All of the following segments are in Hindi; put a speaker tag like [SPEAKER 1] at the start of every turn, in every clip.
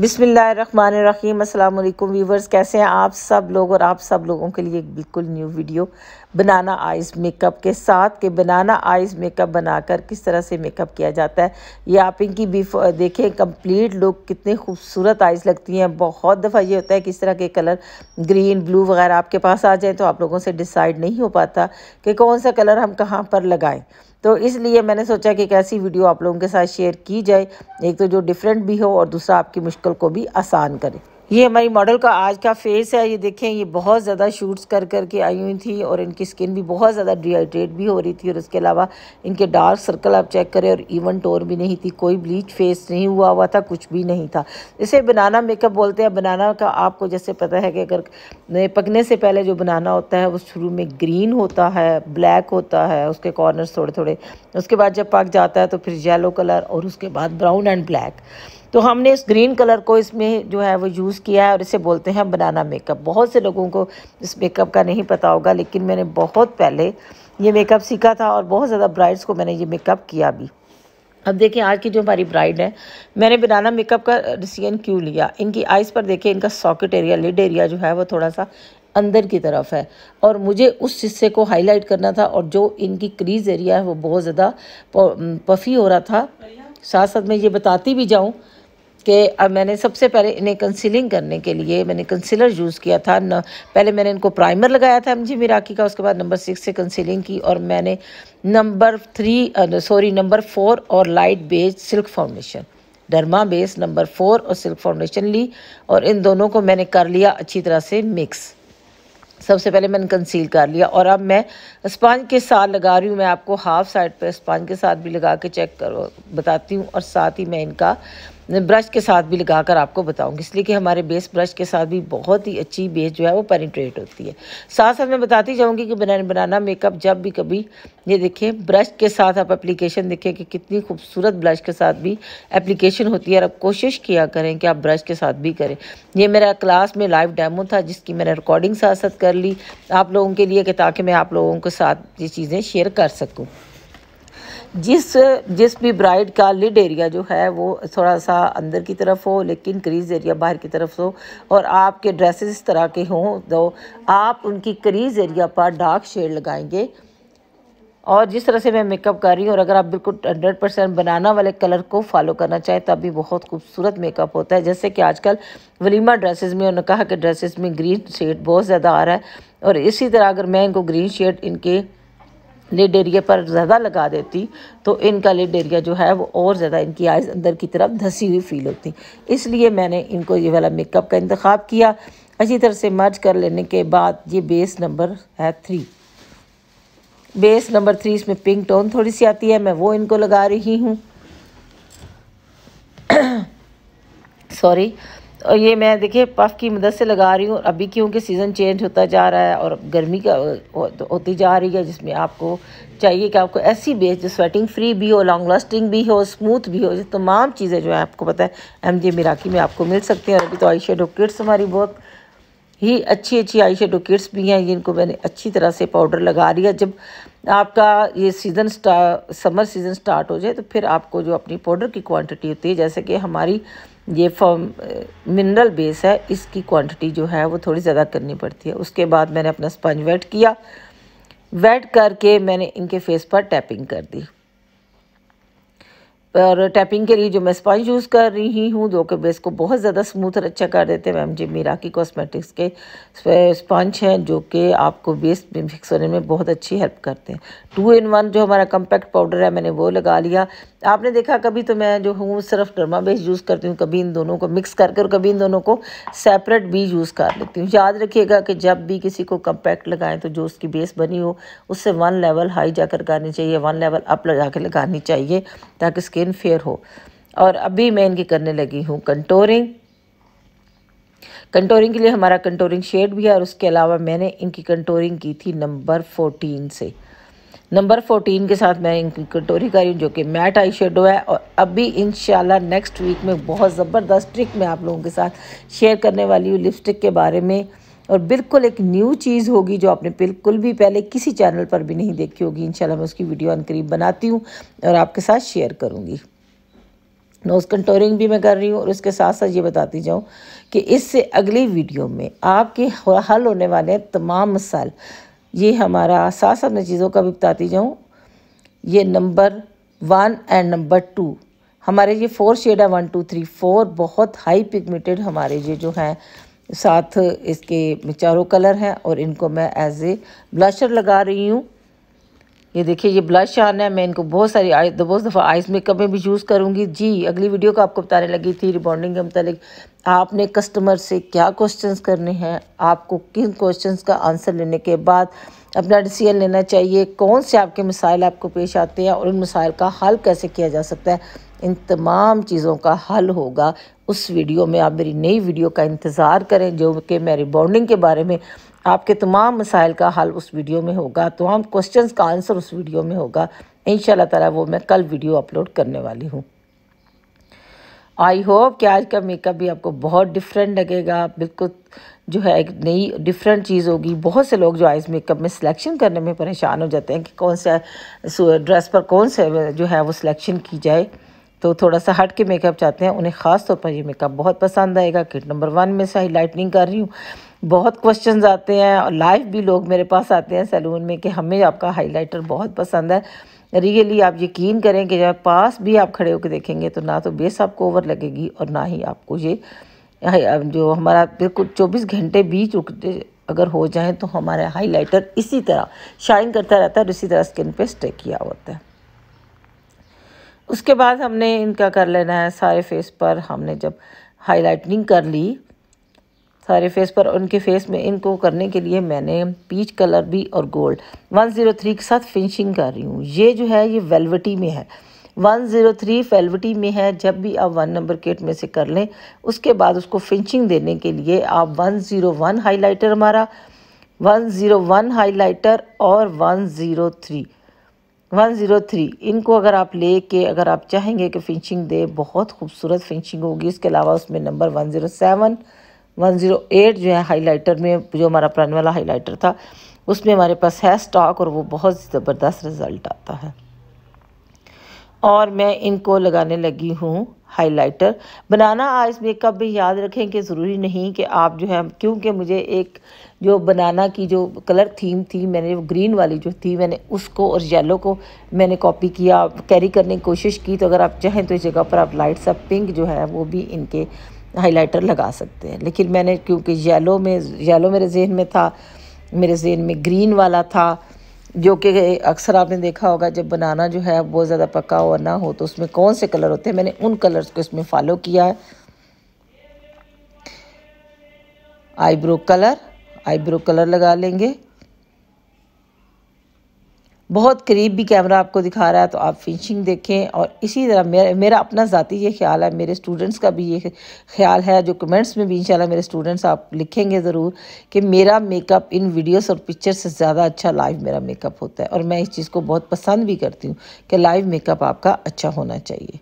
[SPEAKER 1] बिसमीम अल्लाम व्यूवर्स कैसे हैं आप सब लोग और आप सब लोगों के लिए एक बिल्कुल न्यू वीडियो बनाना आइज़ मेकअप के साथ के बनाना आइज़ मेकअप बनाकर किस तरह से मेकअप किया जाता है ये आप इनकी बिफो देखें कंप्लीट लुक कितने खूबसूरत आइज़ लगती हैं बहुत दफ़ा ये होता है कि इस तरह के कलर ग्रीन ब्लू वगैरह आपके पास आ जाए तो आप लोगों से डिसाइड नहीं हो पाता कि कौन सा कलर हम कहाँ पर लगाएँ तो इसलिए मैंने सोचा कि एक ऐसी वीडियो आप लोगों के साथ शेयर की जाए एक तो जो डिफरेंट भी हो और दूसरा आपकी मुश्किल को भी आसान करे ये हमारी मॉडल का आज का फेस है ये देखें ये बहुत ज़्यादा शूट्स कर कर के आई हुई थी और इनकी स्किन भी बहुत ज़्यादा डिहाइड्रेट भी हो रही थी और इसके अलावा इनके डार्क सर्कल आप चेक करें और इवन टोर भी नहीं थी कोई ब्लीच फेस नहीं हुआ हुआ था कुछ भी नहीं था इसे बनाना मेकअप बोलते हैं बनाना का आपको जैसे पता है कि अगर पकने से पहले जो बनाना होता है वो शुरू में ग्रीन होता है ब्लैक होता है उसके कॉर्नर्स थोड़े थोड़े उसके बाद जब पक जाता है तो फिर येलो कलर और उसके बाद ब्राउन एंड ब्लैक तो हमने इस ग्रीन कलर को इसमें जो है वो यूज़ किया है और इसे बोलते हैं बनाना मेकअप बहुत से लोगों को इस मेकअप का नहीं पता होगा लेकिन मैंने बहुत पहले ये मेकअप सीखा था और बहुत ज़्यादा ब्राइड्स को मैंने ये मेकअप किया भी अब देखें आज की जो हमारी ब्राइड है मैंने बनाना मेकअप का डिसीजन क्यों लिया इनकी आइज़ पर देखें इनका सॉकेट एरिया लिड एरिया जो है वो थोड़ा सा अंदर की तरफ है और मुझे उस हिस्से को हाईलाइट करना था और जो इनकी क्रीज एरिया है वो बहुत ज़्यादा पफी हो रहा था साथ साथ मैं ये बताती भी जाऊँ कि अब मैंने सबसे पहले इन्हें कंसीलिंग करने के लिए मैंने कंसीलर यूज़ किया था न पहले मैंने इनको प्राइमर लगाया था एम जी मिराकी का उसके बाद नंबर सिक्स से कंसीलिंग की और मैंने number three sorry number four और light beige silk foundation derma base number four और सिल्क फाउंडेशन ली और इन दोनों को मैंने कर लिया अच्छी तरह से मिक्स सबसे पहले मैंने कंसील कर लिया और अब मैं स्पंज के साथ लगा रही हूँ मैं आपको हाफ साइड पे स्पंज के साथ भी लगा के चेक करो बताती हूँ और साथ ही मैं इनका ब्रश के साथ भी लगा कर आपको बताऊंगी इसलिए कि हमारे बेस ब्रश के साथ भी बहुत ही अच्छी बेस जो है वो पेनिट्रेट होती है साथ साथ मैं बताती जाऊंगी कि बनाना बनाना मेकअप जब भी कभी ये देखें ब्रश के साथ आप एप्लीकेशन देखें कि कितनी खूबसूरत ब्रश के साथ भी एप्लीकेशन होती है और आप कोशिश किया करें कि आप ब्रश के साथ भी करें ये मेरा क्लास में लाइव डैमो था जिसकी मैंने रिकॉर्डिंग साथ साथ कर ली आप लोगों के लिए कि ताकि मैं आप लोगों के साथ ये चीज़ें शेयर कर सकूँ जिस जिस भी ब्राइड का लिड एरिया जो है वो थोड़ा सा अंदर की तरफ हो लेकिन क्रीज एरिया बाहर की तरफ हो और आपके ड्रेसेस इस तरह के हों तो आप उनकी क्रीज एरिया पर डार्क शेड लगाएंगे और जिस तरह से मैं मेकअप कर रही हूँ और अगर आप बिल्कुल हंड्रेड परसेंट बनाना वाले कलर को फॉलो करना चाहें तब भी बहुत खूबसूरत मेकअप होता है जैसे कि आजकल वलीमा ड्रेसेस में उन्होंने कहा कि ड्रेसेस में ग्रीन शेड बहुत ज़्यादा आ रहा है और इसी तरह अगर मैं इनको ग्रीन शेड इनके लिड एरिया पर ज़्यादा लगा देती तो इनका लिड एरिया जो है वो और ज़्यादा इनकी आइज़ अंदर की तरफ धसी हुई फील होती इसलिए मैंने इनको ये वाला मेकअप का इंतखब किया अच्छी तरह से मर्ज कर लेने के बाद ये बेस नंबर है थ्री बेस नंबर थ्री इसमें पिंक टोन थोड़ी सी आती है मैं वो इनको लगा रही हूँ सॉरी और ये मैं देखिए पफ की मदद से लगा रही हूँ अभी क्योंकि सीज़न चेंज होता जा रहा है और गर्मी का तो होती जा रही है जिसमें आपको चाहिए कि आपको ऐसी बेस जो स्वेटिंग फ्री भी हो लॉन्ग लास्टिंग भी हो स्मूथ भी हो जो तमाम चीज़ें जो है आपको पता है एम जे मिराकी में आपको मिल सकती हैं और अभी तो आई शेडो किट्स हमारी बहुत ही अच्छी अच्छी आई शेडो किट्स भी हैं जिनको मैंने अच्छी तरह से पाउडर लगा रही है जब आपका ये सीज़न समर सीज़न स्टार्ट हो जाए तो फिर आपको जो अपनी पाउडर की क्वांटिटी होती है जैसे कि हमारी ये फॉर्म मिनरल बेस है इसकी क्वांटिटी जो है वो थोड़ी ज़्यादा करनी पड़ती है उसके बाद मैंने अपना स्पंज वेट किया वेट करके मैंने इनके फेस पर टैपिंग कर दी और टैपिंग के लिए जो मैं स्पंज यूज़ कर रही हूँ जो कि बेस को बहुत ज़्यादा स्मूथ और अच्छा कर देते हैं मैम जी मीरा की कॉस्मेटिक्स के स्पंज हैं जो कि आपको बेस फिक्स होने में बहुत अच्छी हेल्प करते हैं टू इन वन जो हमारा कम्पैक्ट पाउडर है मैंने वो लगा लिया आपने देखा कभी तो मैं जो हूँ सिर्फ डर्मा बेस यूज़ करती हूँ कभी इन दोनों को मिक्स करके और कभी इन दोनों को सेपरेट भी यूज़ कर लेती हूँ याद रखिएगा कि जब भी किसी को कम्पैक्ट लगाएं तो जो उसकी बेस बनी हो उससे वन लेवल हाई जाकर करनी चाहिए वन लेवल अप लगा के लगानी चाहिए ताकि उसके प्लेन फेयर हो और अभी मैं इनकी करने लगी हूँ कंटोरिंग कंटोरिंग के लिए हमारा कंटोरिंग शेड भी है और उसके अलावा मैंने इनकी कंटोरिंग की थी नंबर फोर्टीन से नंबर फोर्टीन के साथ मैं इनकी कंटोरिंग करी हूँ जो कि मैट आई शेडो है और अभी इन नेक्स्ट वीक में बहुत ज़बरदस्त ट्रिक मैं आप लोगों के साथ शेयर करने वाली हूँ लिपस्टिक के बारे में और बिल्कुल एक न्यू चीज़ होगी जो आपने बिल्कुल भी पहले किसी चैनल पर भी नहीं देखी होगी इंशाल्लाह मैं उसकी वीडियो अनकरीब बनाती हूँ और आपके साथ शेयर करूँगी नोज़ कंटोरिंग भी मैं कर रही हूँ और उसके साथ साथ ये बताती जाऊँ कि इससे अगली वीडियो में आपके हल होने वाले तमाम मसाल ये हमारा साथ साथ मैं चीज़ों का भी बताती जाऊँ ये number one and number two हमारे ये फोर शेड है वन टू थ्री फोर बहुत हाई पिगमेंटेड हमारे ये जो हैं साथ इसके चारों कलर हैं और इनको मैं एज ए ब्लशर लगा रही हूँ ये देखिए ये ब्लश आना है मैं इनको बहुत सारी आई बहुत दफ़ा आइस मेकअप में भी यूज़ करूँगी जी अगली वीडियो को आपको बताने लगी थी रिबॉन्डिंग के मतलब आपने कस्टमर से क्या क्वेश्चंस करने हैं आपको किन क्वेश्चंस का आंसर लेने के बाद अपना डिसीजन लेना चाहिए कौन से आपके मसाइल आपको पेश आते हैं और उन मसाइल का हल कैसे किया जा सकता है इन तमाम चीज़ों का हल होगा उस वीडियो में आप मेरी नई वीडियो का इंतज़ार करें जो कि मैं रिबॉन्डिंग के बारे में आपके तमाम मसाइल का हल उस वीडियो में होगा तमाम क्वेश्चंस का आंसर उस वीडियो में होगा इन ताला वो मैं कल वीडियो अपलोड करने वाली हूँ आई होप कि आज का मेकअप भी आपको बहुत डिफरेंट लगेगा बिल्कुल जो है एक नई डिफरेंट चीज़ होगी बहुत से लोग जो आइज़ मेकअप में सिलेक्शन करने में परेशान हो जाते हैं कि कौन सा ड्रेस पर कौन से जो है वो सिलेक्शन की जाए तो थोड़ा सा हट के मेकअप चाहते हैं उन्हें ख़ास तौर पर ये मेकअप बहुत पसंद आएगा किट नंबर वन में से हाईलाइटनिंग कर रही हूँ बहुत क्वेश्चन आते हैं और लाइव भी लोग मेरे पास आते हैं सैलून में कि हमें आपका हाईलाइटर बहुत पसंद है रियली आप यकीन करें कि जब पास भी आप खड़े होकर देखेंगे तो ना तो बेस आपको ओवर लगेगी और ना ही आपको ये जो हमारा बिल्कुल चौबीस घंटे बीच अगर हो जाए तो हमारा हाईलाइटर इसी तरह शाइन करता रहता है और इसी तरह स्किन पे स्टे किया होता है उसके बाद हमने इनका कर लेना है सारे फेस पर हमने जब हाईलाइटनिंग कर ली सारे फेस पर उनके फेस में इनको करने के लिए मैंने पीच कलर भी और गोल्ड 103 के साथ फिनिशिंग कर रही हूँ ये जो है ये वेलवटी में है 103 वेलवटी में है जब भी आप वन नंबर केट में से कर लें उसके बाद उसको फिनिशिंग देने के लिए आप 101 हाईलाइटर हमारा 101 हाईलाइटर और 103 103 इनको अगर आप ले के अगर आप चाहेंगे कि फिनिशिंग दे बहुत खूबसूरत फिनिशिंग होगी इसके अलावा उसमें नंबर 107 108 जो है हाइलाइटर में जो हमारा पुराने वाला हाइलाइटर था उसमें हमारे पास है स्टॉक और वो बहुत ज़बरदस्त रिज़ल्ट आता है और मैं इनको लगाने लगी हूँ हाइलाइटर बनाना आइस मेकअप भी याद रखें कि ज़रूरी नहीं कि आप जो है क्योंकि मुझे एक जो बनाना की जो कलर थीम थी मैंने ग्रीन वाली जो थी मैंने उसको और येलो को मैंने कॉपी किया कैरी करने की कोशिश की तो अगर आप चाहें तो इस जगह पर आप लाइट सा पिंक जो है वो भी इनके हाइलाइटर लगा सकते हैं लेकिन मैंने क्योंकि येलो में येलो मेरे जहन में था मेरे जहन में ग्रीन वाला था जो कि अक्सर आपने देखा होगा जब बनाना जो है बहुत ज़्यादा पका हुआ ना हो तो उसमें कौन से कलर होते हैं मैंने उन कलर्स को इसमें फॉलो किया है आईब्रो कलर आईब्रो कलर लगा लेंगे बहुत करीब भी कैमरा आपको दिखा रहा है तो आप फिनिशिंग देखें और इसी तरह मेरा मेरा अपना ज़ाती ये ख्याल है मेरे स्टूडेंट्स का भी ये ख्याल है जो कमेंट्स में भी इंशाल्लाह मेरे स्टूडेंट्स आप लिखेंगे ज़रूर कि मेरा मेकअप इन वीडियोस और पिक्चर से ज़्यादा अच्छा लाइव मेरा मेकअप होता है और मैं इस चीज़ को बहुत पसंद भी करती हूँ कि लाइव मेकअप आपका अच्छा होना चाहिए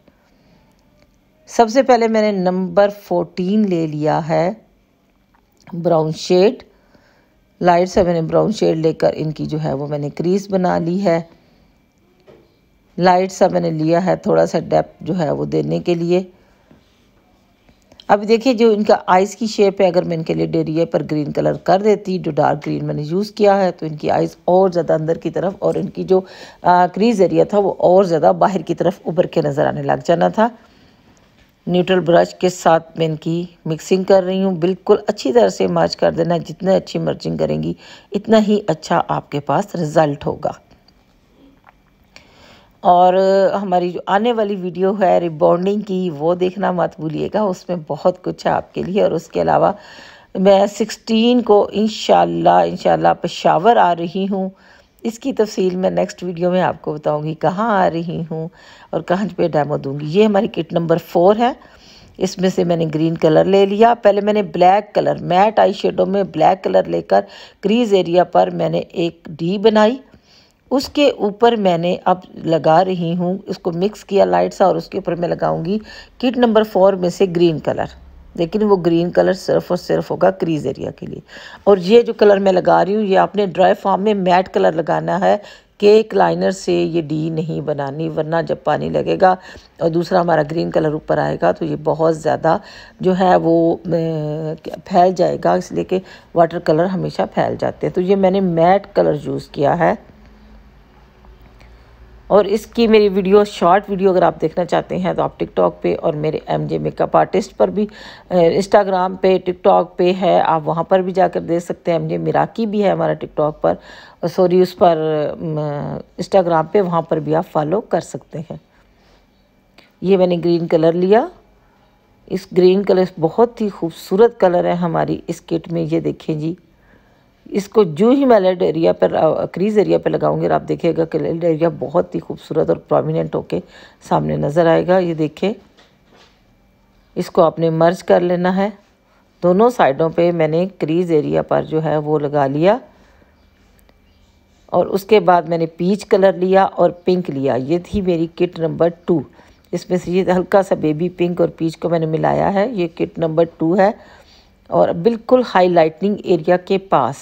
[SPEAKER 1] सबसे पहले मैंने नंबर फोटीन ले लिया है ब्राउन शेड लाइट सा मैंने ब्राउन शेड लेकर इनकी जो है वो मैंने क्रीज बना ली है लाइट सा मैंने लिया है थोड़ा सा डेप्थ जो है वो देने के लिए अब देखिए जो इनका आइस की शेप है अगर मैं इनके लिए डेरिए पर ग्रीन कलर कर देती जो डार्क ग्रीन मैंने यूज़ किया है तो इनकी आइस और ज़्यादा अंदर की तरफ और इनकी जो क्रीज एरिया था वो और ज़्यादा बाहर की तरफ उभर के नज़र आने लग जाना था न्यूट्रल ब्रश के साथ मैं इनकी मिक्सिंग कर रही हूँ बिल्कुल अच्छी तरह से मर्च कर देना जितने अच्छी मर्जिंग करेंगी इतना ही अच्छा आपके पास रिज़ल्ट होगा और हमारी जो आने वाली वीडियो है रिबॉन्डिंग की वो देखना मत भूलिएगा उसमें बहुत कुछ है आपके लिए और उसके अलावा मैं सिक्सटीन को इन शाला इन शाला पेशावर आ रही हूँ इसकी तफसील मैं नेक्स्ट वीडियो में आपको बताऊंगी कहाँ आ रही हूँ और कहाँ पे डेमो दूंगी ये हमारी किट नंबर फोर है इसमें से मैंने ग्रीन कलर ले लिया पहले मैंने black colour matte eye shadow में ब्लैक कलर लेकर क्रीज एरिया पर मैंने एक डी बनाई उसके ऊपर मैंने अब लगा रही हूँ इसको मिक्स किया लाइट सा और उसके ऊपर मैं लगाऊंगी किट नंबर फोर में से ग्रीन कलर लेकिन वो ग्रीन कलर सिर्फ और सिर्फ होगा क्रीज एरिया के लिए और ये जो कलर मैं लगा रही हूँ ये आपने ड्राई फॉर्म में मैट कलर लगाना है केक लाइनर से ये डी नहीं बनानी वरना जब पानी लगेगा और दूसरा हमारा ग्रीन कलर ऊपर आएगा तो ये बहुत ज़्यादा जो है वो फैल जाएगा इसलिए कि वाटर कलर हमेशा फैल जाते हैं तो ये मैंने मैट कलर यूज़ किया है और इसकी मेरी वीडियो शॉर्ट वीडियो अगर आप देखना चाहते हैं तो आप टिकटॉक पे और मेरे एम जे मेकअप आर्टिस्ट पर भी इंस्टाग्राम पे टिकटॉक पे है आप वहाँ पर भी जाकर देख सकते हैं एम जे मिराकी भी है हमारा टिकटॉक पर सॉरी उस पर इंस्टाग्राम पे वहाँ पर भी आप फॉलो कर सकते हैं ये मैंने ग्रीन कलर लिया इस ग्रीन कलर बहुत ही खूबसूरत कलर है हमारी इस किट में ये देखें जी इसको जो ही मैं लेड एरिया पर क्रीज एरिया पर लगाऊंगी और आप देखिएगा कि लेड एरिया बहुत ही खूबसूरत और प्रोमिनेंट होके सामने नज़र आएगा ये देखिए इसको आपने मर्ज कर लेना है दोनों साइडों पे मैंने क्रीज एरिया पर जो है वो लगा लिया और उसके बाद मैंने पीच कलर लिया और पिंक लिया ये थी मेरी किट नंबर टू इसमें से ये हल्का सा बेबी पिंक और पीच को मैंने मिलाया है ये किट नंबर टू है और बिल्कुल लाइटनिंग एरिया के पास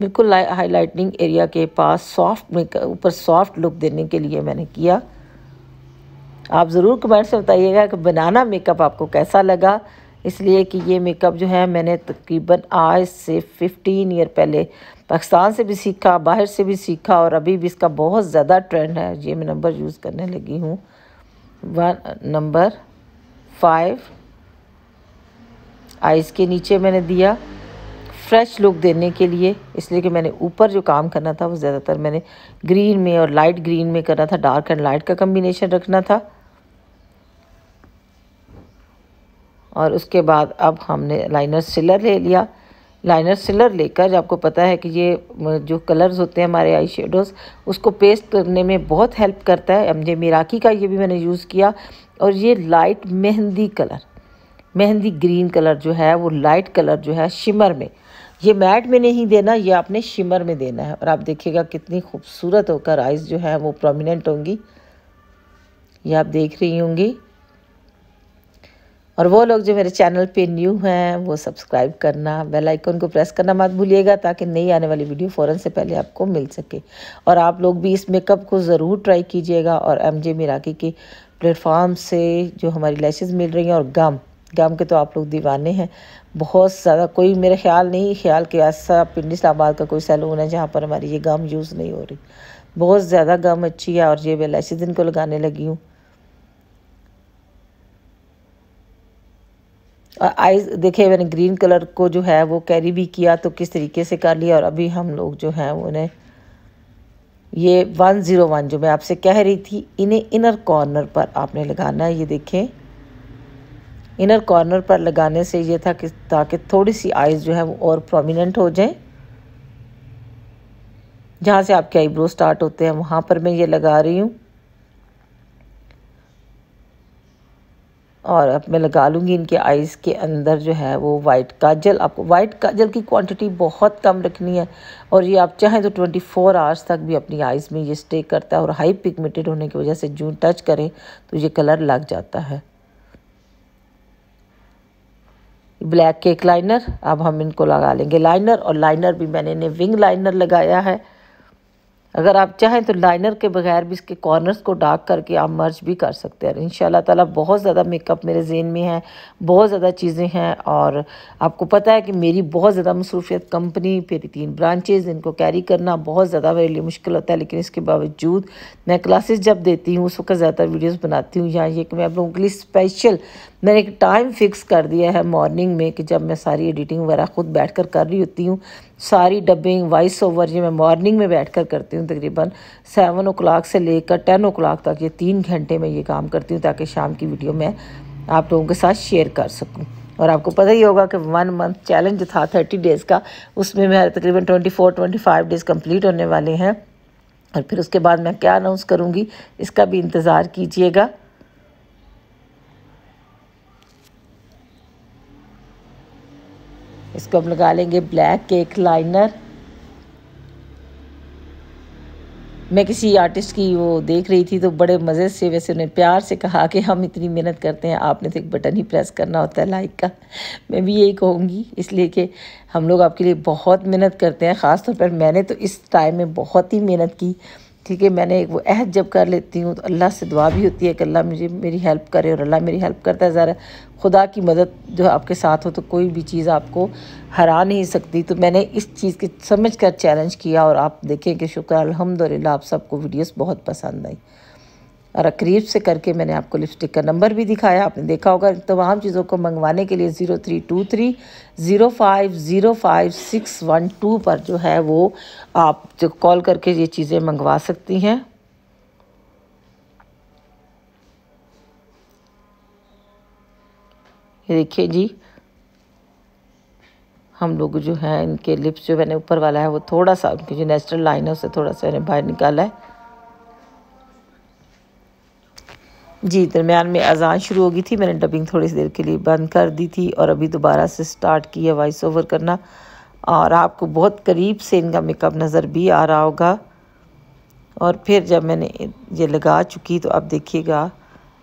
[SPEAKER 1] बिल्कुल लाइटनिंग एरिया के पास सॉफ्ट मेकअप ऊपर सॉफ्ट लुक देने के लिए मैंने किया आप ज़रूर कमेंट से बताइएगा कि बनाना मेकअप आपको कैसा लगा इसलिए कि ये मेकअप जो है मैंने तकरीबन आज से 15 ईयर पहले पाकिस्तान से भी सीखा बाहर से भी सीखा और अभी भी इसका बहुत ज़्यादा ट्रेंड है ये मैं नंबर यूज़ करने लगी हूँ वन नंबर फाइव आइज़ के नीचे मैंने दिया फ्रेश लुक देने के लिए इसलिए कि मैंने ऊपर जो काम करना था वो ज़्यादातर मैंने ग्रीन में और लाइट ग्रीन में करना था डार्क एंड लाइट का कम्बिनेशन रखना था और उसके बाद अब हमने लाइनर सिलर ले लिया लाइनर सिलर लेकर आपको पता है कि ये जो कलर्स होते हैं हमारे आई शेडोज़ उसको पेस्ट करने में बहुत हेल्प करता है एम जे मिराकी का ये भी मैंने यूज़ किया और ये light mehndi colour mehndi green colour जो है वो लाइट कलर जो है शिमर में ये मैट में नहीं देना ये आपने शिमर में देना है और आप देखिएगा कितनी खूबसूरत होकर आइज़ जो है वो प्रोमिनेंट होंगी ये आप देख रही होंगी और वो लोग जो मेरे चैनल पे न्यू हैं वो सब्सक्राइब करना बेल आइकन को प्रेस करना मत भूलिएगा ताकि नई आने वाली वीडियो फ़ौरन से पहले आपको मिल सके और आप लोग भी इस मेकअप को ज़रूर ट्राई कीजिएगा और एमजे जे मिराकी के प्लेटफॉर्म से जो हमारी लैशेज़ मिल रही हैं और गम गम के तो आप लोग दीवाने हैं बहुत ज़्यादा कोई मेरे ख्याल नहीं ख्याल कि ऐसा पिंड इस्लाबाद का कोई सैलून है जहाँ पर हमारी ये गम यूज़ नहीं हो रही बहुत ज़्यादा गम अच्छी है और ये मैं लैसी दिन को लगाने लगी हूँ और आइज मैंने ग्रीन कलर को जो है वो कैरी भी किया तो किस तरीके से कर लिया और अभी हम लोग जो हैं उन्हें ये वन ज़ीरो वन जो मैं आपसे कह रही थी इन्हें इनर कॉर्नर पर आपने लगाना है ये देखें इनर कॉर्नर पर लगाने से ये था कि ताकि थोड़ी सी आइज़ जो है वो और प्रोमिनेंट हो जाए जहाँ से आपके आईब्रो स्टार्ट होते हैं वहाँ पर मैं ये लगा रही हूँ और अब मैं लगा लूँगी इनके आइज़ के अंदर जो है वो वाइट काजल आपको वाइट काजल की क्वांटिटी बहुत कम रखनी है और ये आप चाहें तो 24 फोर आवर्स तक भी अपनी आइज़ में ये स्टे करता है और हाई पिगमेंटेड होने की वजह से जून टच करें तो ये कलर लग जाता है ब्लैक केक लाइनर अब हम इनको लगा लेंगे लाइनर और लाइनर भी मैंने इन्हें विंग लाइनर लगाया है अगर आप चाहें तो लाइनर के बगैर भी इसके कॉर्नर्स को डार्क करके आप मर्ज भी कर सकते हैं इन ताला बहुत ज़्यादा मेकअप मेरे जेन में है बहुत ज़्यादा चीज़ें हैं और आपको पता है कि मेरी बहुत ज़्यादा मसरूफियत कंपनी फिर तीन ब्रांचेज़ इनको कैरी करना बहुत ज़्यादा मेरे लिए मुश्किल होता है लेकिन इसके बावजूद मैं क्लासेज जब देती हूँ उस वक्त ज़्यादातर वीडियोज़ बनाती हूँ यहाँ ये कि मैं आप लोगों के लिए स्पेशल मैंने एक टाइम फिक्स कर दिया है मॉर्निंग में कि जब मैं सारी एडिटिंग वगैरह ख़ुद बैठ कर कर रही होती हूँ सारी डबिंग वॉइस ओवर ये मैं मॉर्निंग में बैठ कर करती हूँ तकरीबन सेवन ओ क्लाक से लेकर टेन ओ क्लाक तक ये तीन घंटे में ये काम करती हूँ ताकि शाम की वीडियो मैं आप लोगों के साथ शेयर कर सकूँ और आपको पता ही होगा कि वन मंथ चैलेंज था थर्टी डेज़ का उसमें मेरे तकरीबन twenty four twenty five days complete होने वाले हैं और फिर उसके बाद मैं क्या अनाउंस करूँगी इसका भी इंतज़ार कीजिएगा इसको हम लगा लेंगे ब्लैक केक लाइनर मैं किसी आर्टिस्ट की वो देख रही थी तो बड़े मज़े से वैसे उन्हें प्यार से कहा कि हम इतनी मेहनत करते हैं आपने तो एक बटन ही प्रेस करना होता है लाइक का मैं भी यही कहूँगी इसलिए कि हम लोग आपके लिए बहुत मेहनत करते हैं ख़ास तौर पर मैंने तो इस टाइम में बहुत ही मेहनत की ठीक है मैंने एक वो अहद जब कर लेती हूँ तो अल्लाह से दुआ भी होती है कि अल्लाह मुझे मेरी हेल्प करे और अल्लाह मेरी हेल्प करता है ज़रा खुदा की मदद जो आपके साथ हो तो कोई भी चीज़ आपको हरा नहीं सकती तो मैंने इस चीज़ के समझ कर चैलेंज किया और आप देखें कि शुक्र अलहमदिल्ला आप सबको वीडियोस बहुत पसंद आई और करीब से करके मैंने आपको लिपस्टिक का नंबर भी दिखाया आपने देखा होगा इन तमाम चीज़ों को मंगवाने के लिए zero three two three zero five zero five six one two पर जो है वो आप जो कॉल करके ये चीज़ें मंगवा सकती हैं ये देखिए जी हम लोग जो है इनके लिप्स जो मैंने ऊपर वाला है वो थोड़ा सा उनकी जो नेचुरल लाइन है उससे थोड़ा सा मैंने बाहर निकाला है जी दरमियान में अजान शुरू हो गई थी मैंने डबिंग थोड़ी देर के लिए बंद कर दी थी और अभी दोबारा से स्टार्ट की है वॉइस ओवर करना और आपको बहुत करीब से इनका मेकअप नज़र भी आ रहा होगा और फिर जब मैंने ये लगा चुकी तो आप देखिएगा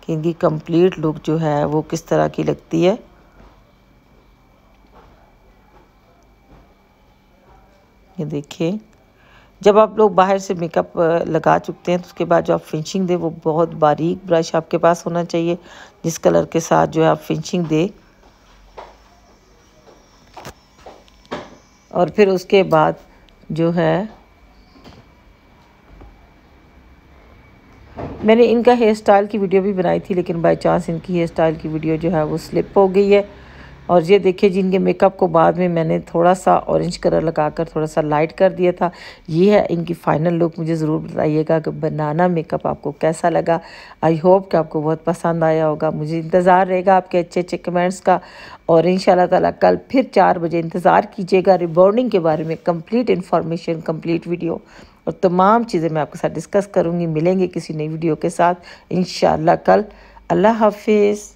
[SPEAKER 1] कि इनकी कंप्लीट लुक जो है वो किस तरह की लगती है ये देखिए जब आप लोग बाहर से मेकअप लगा चुकते हैं तो उसके बाद जो आप फिनिशिंग दें वो बहुत बारीक ब्रश आपके पास होना चाहिए जिस कलर के साथ जो है आप फिनिशिंग दें और फिर उसके बाद जो है मैंने इनका हेयर स्टाइल की वीडियो भी बनाई थी लेकिन बाय चांस इनकी हेयर स्टाइल की वीडियो जो है वो स्लिप हो गई है और ये देखिए जिनके मेकअप को बाद में मैंने थोड़ा सा ऑरेंज कलर लगाकर थोड़ा सा लाइट कर दिया था ये है इनकी फ़ाइनल लुक मुझे ज़रूर बताइएगा कि बनाना मेकअप आपको कैसा लगा आई होप कि आपको बहुत पसंद आया होगा मुझे इंतज़ार रहेगा आपके अच्छे अच्छे कमेंट्स का और इन ताला कल फिर चार बजे इंतज़ार कीजिएगा रिबॉर्डिंग के बारे में कम्प्लीट इन्फॉर्मेशन कम्प्लीट वीडियो और तमाम चीज़ें मैं आपके साथ डिस्कस करूँगी मिलेंगे किसी नई वीडियो के साथ इन कल अल्लाह हाफिज़